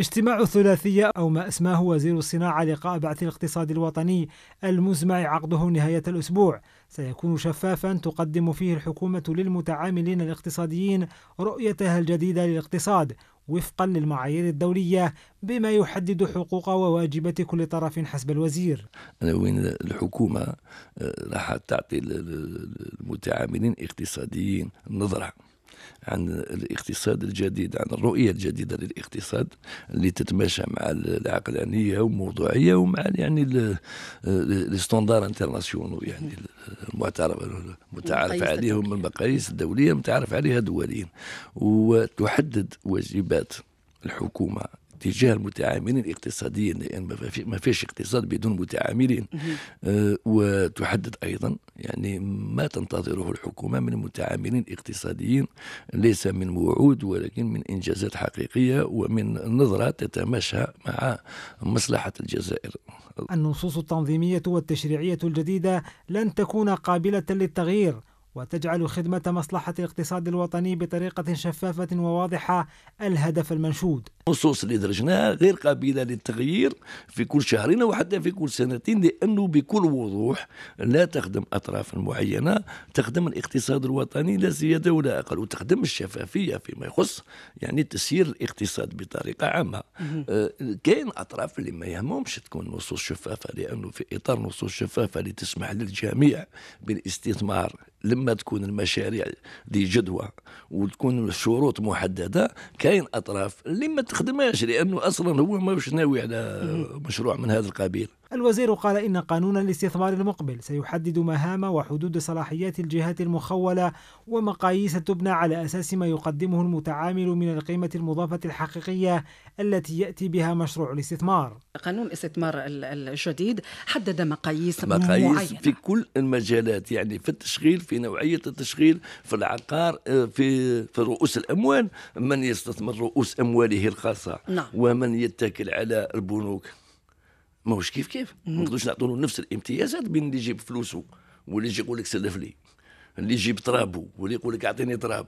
اجتماع ثلاثية أو ما أسماه وزير الصناعة لقاء بعث الاقتصاد الوطني المزمع عقده نهاية الأسبوع سيكون شفافا تقدم فيه الحكومة للمتعاملين الاقتصاديين رؤيتها الجديدة للاقتصاد وفقا للمعايير الدولية بما يحدد حقوق وواجبات كل طرف حسب الوزير وين الحكومة آه، راح تعطي المتعاملين الاقتصاديين نظرة عن الاقتصاد الجديد عن الرؤية الجديدة للاقتصاد اللي تتماشى مع العقلانية والموضوعية ومع يعني ستوندار انترناسيونو يعني المعترف المتعارف عليهم المقاييس الدولية المتعارف عليها دوليا وتحدد واجبات الحكومة تجاه المتعاملين الاقتصاديين لان ما فيش اقتصاد بدون متعاملين آه، وتحدد ايضا يعني ما تنتظره الحكومه من متعاملين اقتصاديين ليس من وعود ولكن من انجازات حقيقيه ومن نظره تتماشى مع مصلحه الجزائر. النصوص التنظيميه والتشريعيه الجديده لن تكون قابله للتغيير وتجعل خدمة مصلحة الاقتصاد الوطني بطريقة شفافة وواضحة الهدف المنشود النصوص اللي درجناها غير قابلة للتغيير في كل شهرين وحتى في كل سنتين لأنه بكل وضوح لا تخدم أطراف معينة تخدم الاقتصاد الوطني لا زيادة ولا أقل وتخدم الشفافية فيما يخص يعني تسيير الاقتصاد بطريقة عامة آه، كاين أطراف اللي ما يهمهمش تكون نصوص شفافة لأنه في إطار نصوص شفافة اللي تسمح للجميع بالاستثمار لما تكون المشاريع دي جدوى وتكون الشروط محدده كاين اطراف اللي ما تخدمهاش لانه اصلا هو ما ناوي على مشروع من هذا القبيل الوزير قال إن قانون الاستثمار المقبل سيحدد مهام وحدود صلاحيات الجهات المخولة ومقاييس تبنى على أساس ما يقدمه المتعامل من القيمة المضافة الحقيقية التي يأتي بها مشروع الاستثمار قانون الاستثمار الجديد حدد مقاييس, مقاييس معينة في كل المجالات يعني في التشغيل في نوعية التشغيل في العقار آه، في, في رؤوس الأموال من يستثمر رؤوس أمواله الخاصة نعم. ومن يتكل على البنوك ماهوش كيف كيف ما نقدروش نعطوا له نفس الامتيازات بين اللي يجيب فلوسه واللي يجي يقول لك سلف لي اللي يجيب ترابه واللي يقول لك اعطيني تراب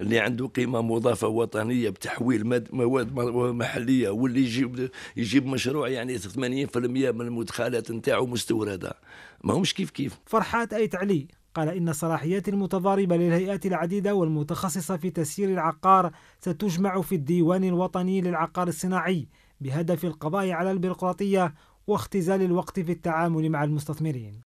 اللي عنده قيمه مضافه وطنيه بتحويل مواد محليه واللي يجيب يجيب مشروع يعني 80% من المدخلات نتاعو مستورده ماهوش كيف كيف فرحات ايت علي قال إن الصلاحيات المتضاربة للهيئات العديدة والمتخصصة في تسيير العقار ستجمع في الديوان الوطني للعقار الصناعي بهدف القضاء على البيروقراطية واختزال الوقت في التعامل مع المستثمرين